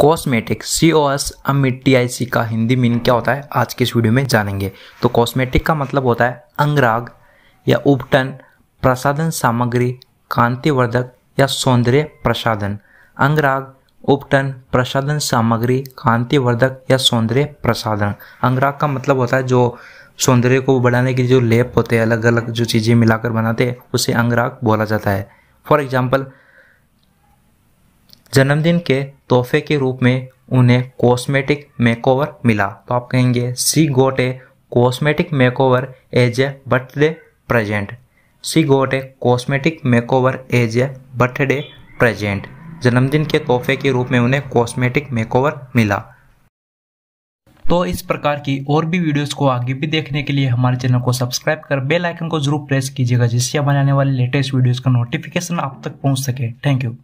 cosmetic C O S M E T I C Hindi meaning क्या होता है आज के इस वीडियो में जानेंगे तो कॉस्मेटिक का मतलब होता है अंगराग या उपटन प्रसाधन सामग्री कांतिवर्धक या सौंदर्य प्रसाधन अंगराग उपटन प्रसाधन सामग्री कांतिवर्धक या सौंदर्य प्रसाधन अंगराग का मतलब होता है जो सौंदर्य को बढ़ाने के जो लेप होते हैं अलग अलग जो चीज़ें मिलाकर बनाते हैं उसे अंगराग बोला जाता है फॉर एग्जाम्पल जन्मदिन के तोहफे के रूप में उन्हें कॉस्मेटिक मेकओवर मिला तो आप कहेंगे she got a cosmetic makeover as a birthday present she got a cosmetic makeover as a birthday present जन्मदिन के तोहफे के रूप में उन्हें कॉस्मेटिक मेकओवर मिला तो इस प्रकार की और भी वीडियोस को आगे भी देखने के लिए हमारे चैनल को सब्सक्राइब कर बेल आइकन को जरूर प्रेस कीजिएगा जिससे हमारे आने वाले लेटेस्ट वीडियोस का नोटिफिकेशन आप तक पहुंच सके थैंक यू